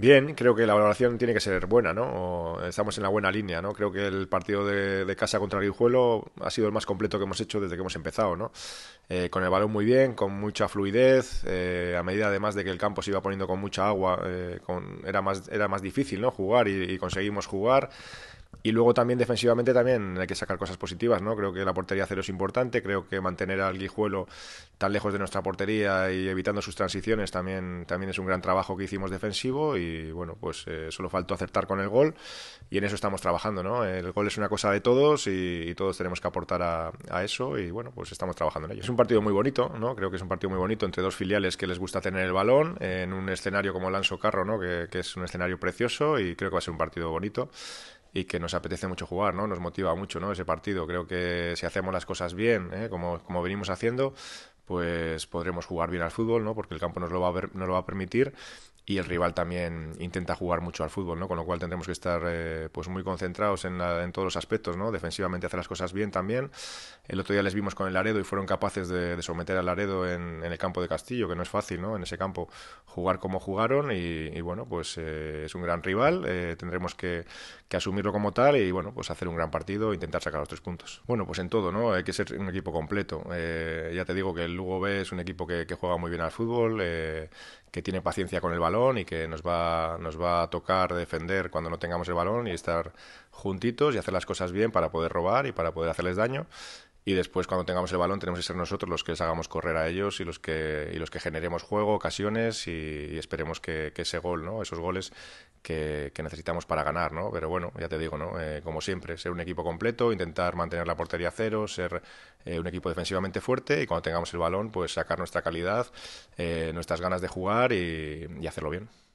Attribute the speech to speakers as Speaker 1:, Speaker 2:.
Speaker 1: Bien, creo que la valoración tiene que ser buena, ¿no? estamos en la buena línea, ¿no? Creo que el partido de, casa contra Guijuelo ha sido el más completo que hemos hecho desde que hemos empezado, ¿no? Eh, con el balón muy bien, con mucha fluidez, eh, a medida además de que el campo se iba poniendo con mucha agua, eh, con, era, más, era más difícil, ¿no? Jugar y conseguimos jugar. Y luego también defensivamente también hay que sacar cosas positivas, ¿no? Creo que la portería cero es importante, creo que mantener al Guijuelo tan lejos de nuestra portería y evitando sus transiciones también, también es un gran trabajo que hicimos defensivo y bueno, pues eh, solo faltó acertar con el gol y en eso estamos trabajando, ¿no? El gol es una cosa de todos y, todos tenemos que aportar a, eso y bueno, pues estamos trabajando en ello. Es un partido muy bonito, ¿no? Creo que es un partido muy bonito entre dos filiales que les gusta tener el balón en un escenario como lanso Carro, ¿no? que es un escenario precioso y creo que va a ser un partido bonito y que nos apetece mucho jugar, ¿no? Nos motiva mucho, ¿no? Ese partido. Creo que si hacemos las cosas bien, ¿eh? como, como venimos haciendo, pues podremos jugar bien al fútbol, ¿no? Porque el campo nos lo va a, ver, lo va a permitir y el rival también intenta jugar mucho al fútbol, ¿no? Con lo cual tendremos que estar eh, pues muy concentrados en, todos los aspectos, ¿no? Defensivamente hacer las cosas bien también. El otro día les vimos con el Laredo y fueron capaces de, someter al Laredo en, el campo de Castillo, que no es fácil, ¿no? En ese campo jugar como jugaron y, bueno, pues eh, es un gran rival, eh, tendremos que, asumirlo como tal y bueno, pues hacer un gran partido, e intentar sacar los tres puntos. Bueno, pues en todo, ¿no? Hay que ser un equipo completo. ya te digo que el Lugo B es un equipo que, juega muy bien al fútbol, eh, que tiene paciencia con el balón y que nos va, nos va a tocar defender cuando no tengamos el balón y estar juntitos y hacer las cosas bien para poder robar y para poder hacerles daño y después cuando tengamos el balón tenemos que ser nosotros los que les hagamos correr a ellos y los que, y los que generemos juego, ocasiones y, esperemos que, ese gol, ¿no? esos goles que, necesitamos para ganar. ¿no? Pero bueno, ya te digo, ¿no? Eh, como siempre, ser un equipo completo, intentar mantener la portería cero, ser eh, un equipo defensivamente fuerte y cuando tengamos el balón pues sacar nuestra calidad, eh, nuestras ganas de jugar y hacerlo bien.